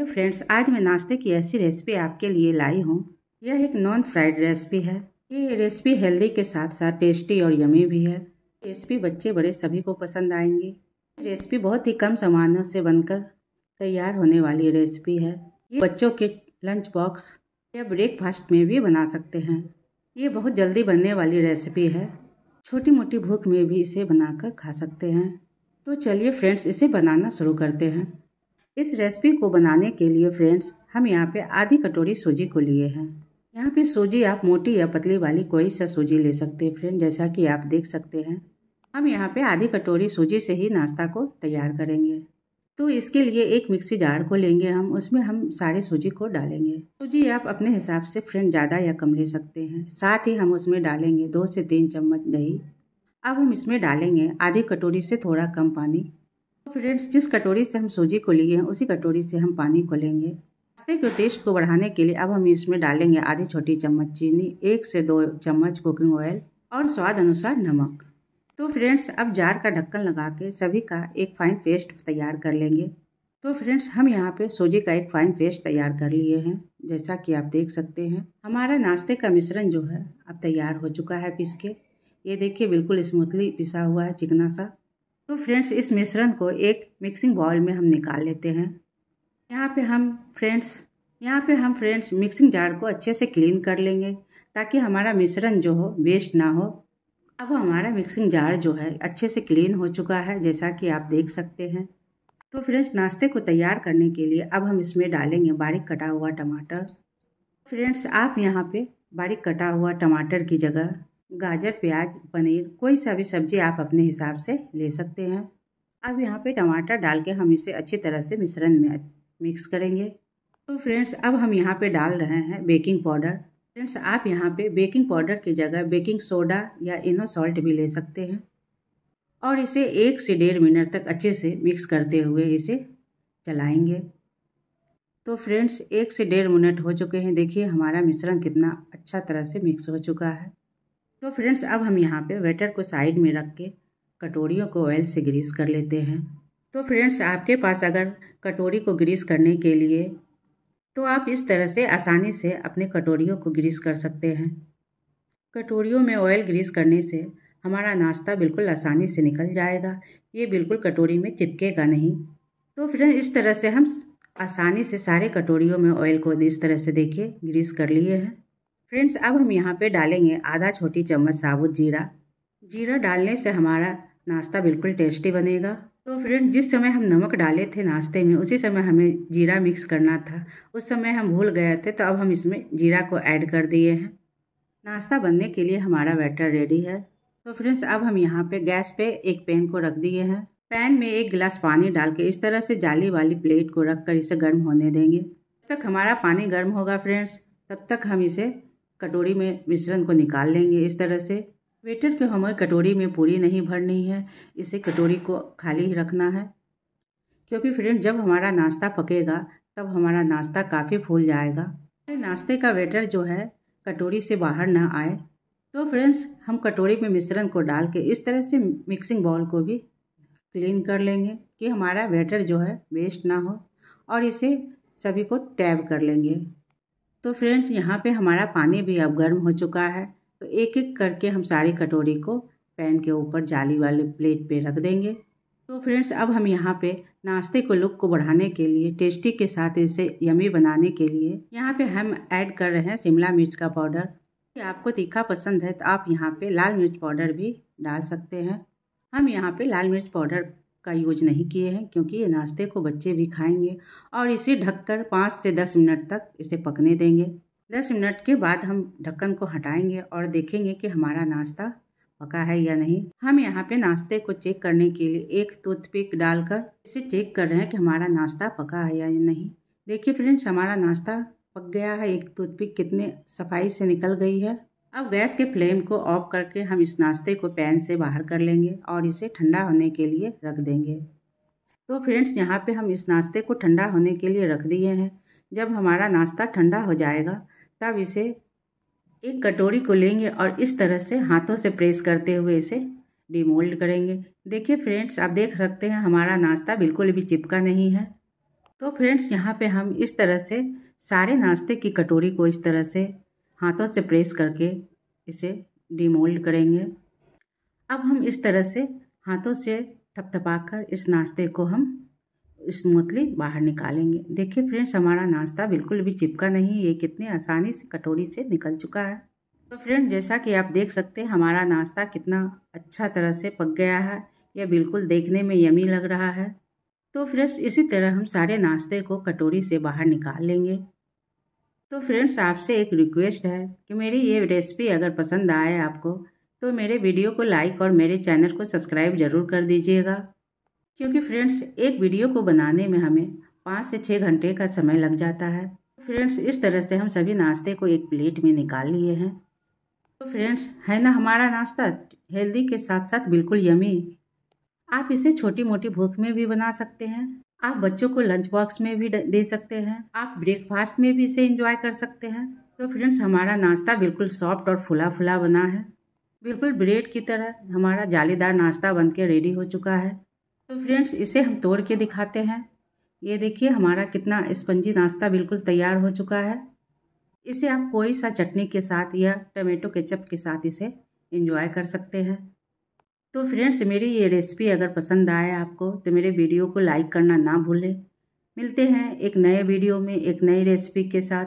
hello friends आज मैं नाश्ते की ऐसी रेसिपी आपके लिए लाई हूँ यह एक नॉन फ्राइड रेसिपी है ये रेसिपी हेल्दी के साथ साथ टेस्टी और यमी भी है रेसिपी बच्चे बड़े सभी को पसंद आएंगी रेसिपी बहुत ही कम सामानों से बनकर तैयार होने वाली रेसिपी है ये बच्चों के लंच बॉक्स या ब्रेकफास्ट में भी बना सकते हैं ये बहुत जल्दी बनने वाली रेसिपी है छोटी मोटी भूख में भी इसे बनाकर खा सकते हैं तो चलिए फ्रेंड्स इसे बनाना शुरू करते हैं इस रेसिपी को बनाने के लिए फ्रेंड्स हम यहाँ पे आधी कटोरी सूजी को लिए हैं यहाँ पे सूजी आप मोटी या पतली वाली कोई सा सूजी ले सकते हैं फ्रेंड जैसा कि आप देख सकते हैं हम यहाँ पे आधी कटोरी सूजी से ही नाश्ता को तैयार करेंगे तो इसके लिए एक मिक्सी जार को लेंगे हम उसमें हम सारे सूजी को डालेंगे सूजी आप अपने हिसाब से फ्रेंड ज़्यादा या कम ले सकते हैं साथ ही हम उसमें डालेंगे दो से तीन चम्मच दही अब हम इसमें डालेंगे आधी कटोरी से थोड़ा कम पानी फ्रेंड्स जिस कटोरी से हम सूजी को लिए हैं उसी कटोरी से हम पानी को लेंगे नाश्ते के टेस्ट को बढ़ाने के लिए अब हम इसमें डालेंगे आधी छोटी चम्मच चीनी एक से दो चम्मच कुकिंग ऑयल और स्वाद अनुसार नमक तो फ्रेंड्स अब जार का ढक्कन लगा के सभी का एक फाइन पेस्ट तैयार कर लेंगे तो फ्रेंड्स हम यहाँ पे सूजी का एक फाइन पेस्ट तैयार कर लिए हैं जैसा कि आप देख सकते हैं हमारा नाश्ते का मिश्रण जो है अब तैयार हो चुका है पिस के ये देखिए बिल्कुल स्मूथली पिसा हुआ है चिकना सा तो फ्रेंड्स इस मिश्रण को एक मिक्सिंग बाउल में हम निकाल लेते हैं यहाँ पे हम फ्रेंड्स यहाँ पे हम फ्रेंड्स मिक्सिंग जार को अच्छे से क्लीन कर लेंगे ताकि हमारा मिश्रण जो हो वेस्ट ना हो अब हमारा मिक्सिंग जार जो है अच्छे से क्लीन हो चुका है जैसा कि आप देख सकते हैं तो फ्रेंड्स नाश्ते को तैयार करने के लिए अब हम इसमें डालेंगे बारीक कटा हुआ टमाटर फ्रेंड्स आप यहाँ पे बारीक कटा हुआ टमाटर की जगह गाजर प्याज पनीर कोई सा भी सब्जी आप अपने हिसाब से ले सकते हैं अब यहाँ पे टमाटर डाल के हम इसे अच्छी तरह से मिश्रण में मिक्स करेंगे तो फ्रेंड्स अब हम यहाँ पे डाल रहे हैं बेकिंग पाउडर फ्रेंड्स आप यहाँ पे बेकिंग पाउडर की जगह बेकिंग सोडा या इनो सॉल्ट भी ले सकते हैं और इसे एक से डेढ़ मिनट तक अच्छे से मिक्स करते हुए इसे चलाएँगे तो फ्रेंड्स एक से डेढ़ मिनट हो चुके हैं देखिए हमारा मिश्रण कितना अच्छा तरह से मिक्स हो चुका है तो फ्रेंड्स अब हम यहाँ पे वेटर को साइड में रख के कटोरियों को ऑयल से ग्रीस कर लेते हैं तो फ्रेंड्स आपके पास अगर कटोरी को ग्रीस करने के लिए तो आप इस तरह से आसानी से अपने कटोरियों को ग्रीस कर सकते हैं कटोरियों में ऑयल ग्रीस करने से हमारा नाश्ता बिल्कुल आसानी से निकल जाएगा ये बिल्कुल कटोरी में चिपकेगा नहीं तो फ्रेंड्स इस तरह से हम आसानी से सारे कटोरियों में ऑयल को इस तरह से देखिए ग्रीस कर लिए हैं फ्रेंड्स अब हम यहाँ पे डालेंगे आधा छोटी चम्मच साबुत जीरा जीरा डालने से हमारा नाश्ता बिल्कुल टेस्टी बनेगा तो फ्रेंड्स जिस समय हम नमक डाले थे नाश्ते में उसी समय हमें जीरा मिक्स करना था उस समय हम भूल गए थे तो अब हम इसमें जीरा को ऐड कर दिए हैं नाश्ता बनने के लिए हमारा बैटर रेडी है तो फ्रेंड्स अब हम यहाँ पे गैस पे एक पैन को रख दिए हैं पैन में एक गिलास पानी डाल के इस तरह से जाली वाली प्लेट को रख कर इसे गर्म होने देंगे जब तक हमारा पानी गर्म होगा फ्रेंड्स तब तक हम इसे कटोरी में मिश्रण को निकाल लेंगे इस तरह से वेटर के हमारे कटोरी में पूरी नहीं भरनी है इसे कटोरी को खाली ही रखना है क्योंकि फ्रेंड जब हमारा नाश्ता पकेगा तब हमारा नाश्ता काफ़ी फूल जाएगा नाश्ते का वेटर जो है कटोरी से बाहर ना आए तो फ्रेंड्स हम कटोरी में मिश्रण को डाल के इस तरह से मिक्सिंग बाउल को भी क्लीन कर लेंगे कि हमारा वेटर जो है वेस्ट ना हो और इसे सभी को टैब कर लेंगे तो फ्रेंड यहाँ पे हमारा पानी भी अब गर्म हो चुका है तो एक एक करके हम सारी कटोरी को पैन के ऊपर जाली वाले प्लेट पे रख देंगे तो फ्रेंड्स अब हम यहाँ पे नाश्ते को लुक को बढ़ाने के लिए टेस्टी के साथ इसे यमी बनाने के लिए यहाँ पे हम ऐड कर रहे हैं शिमला मिर्च का पाउडर तो आपको तीखा पसंद है तो आप यहाँ पे लाल मिर्च पाउडर भी डाल सकते हैं हम यहाँ पे लाल मिर्च पाउडर का यूज नहीं किए हैं क्योंकि ये नाश्ते को बच्चे भी खाएंगे और इसे ढककर पाँच से दस मिनट तक इसे पकने देंगे दस मिनट के बाद हम ढक्कन को हटाएंगे और देखेंगे कि हमारा नाश्ता पका है या नहीं हम यहाँ पे नाश्ते को चेक करने के लिए एक टूथपिक डालकर इसे चेक कर रहे हैं कि हमारा नाश्ता पका है या नहीं देखिए फ्रेंड्स हमारा नाश्ता पक गया है एक टूथपिक कितने सफाई से निकल गई है अब गैस के फ्लेम को ऑफ करके हम इस नाश्ते को पैन से बाहर कर लेंगे और इसे ठंडा होने के लिए रख देंगे तो फ्रेंड्स यहाँ पे हम इस नाश्ते को ठंडा होने के लिए रख दिए हैं जब हमारा नाश्ता ठंडा हो जाएगा तब इसे एक कटोरी को लेंगे और इस तरह से हाथों से प्रेस करते हुए इसे डिमोल्ड करेंगे देखिए फ्रेंड्स आप देख सकते हैं हमारा नाश्ता बिल्कुल भी चिपका नहीं है तो फ्रेंड्स यहाँ पे हम इस तरह से सारे नाश्ते की कटोरी को इस तरह से हाथों से प्रेस करके इसे डिमोल्ड करेंगे अब हम इस तरह से हाथों से थपथपाकर इस नाश्ते को हम स्मूथली बाहर निकालेंगे देखिए फ्रेंड्स हमारा नाश्ता बिल्कुल भी चिपका नहीं ये कितने आसानी से कटोरी से निकल चुका है तो फ्रेंड जैसा कि आप देख सकते हैं हमारा नाश्ता कितना अच्छा तरह से पक गया है यह बिल्कुल देखने में यमी लग रहा है तो फ्रेंड्स इसी तरह हम सारे नाश्ते को कटोरी से बाहर निकाल लेंगे तो फ्रेंड्स आपसे एक रिक्वेस्ट है कि मेरी ये रेसिपी अगर पसंद आए आपको तो मेरे वीडियो को लाइक और मेरे चैनल को सब्सक्राइब ज़रूर कर दीजिएगा क्योंकि फ्रेंड्स एक वीडियो को बनाने में हमें पाँच से छः घंटे का समय लग जाता है फ्रेंड्स इस तरह से हम सभी नाश्ते को एक प्लेट में निकाल लिए हैं तो फ्रेंड्स है ना हमारा नाश्ता हेल्दी के साथ साथ बिल्कुल यमी आप इसे छोटी मोटी भूख में भी बना सकते हैं आप बच्चों को लंच बॉक्स में भी दे सकते हैं आप ब्रेकफास्ट में भी इसे इंजॉय कर सकते हैं तो फ्रेंड्स हमारा नाश्ता बिल्कुल सॉफ्ट और फुला फुला बना है बिल्कुल ब्रेड की तरह हमारा जालीदार नाश्ता बन के रेडी हो चुका है तो फ्रेंड्स इसे हम तोड़ के दिखाते हैं ये देखिए हमारा कितना स्पंजी नाश्ता बिल्कुल तैयार हो चुका है इसे आप कोई सा चटनी के साथ या टमेटो केचप के साथ इसे इंजॉय कर सकते हैं तो फ्रेंड्स मेरी ये रेसिपी अगर पसंद आए आपको तो मेरे वीडियो को लाइक करना ना भूलें मिलते हैं एक नए वीडियो में एक नई रेसिपी के साथ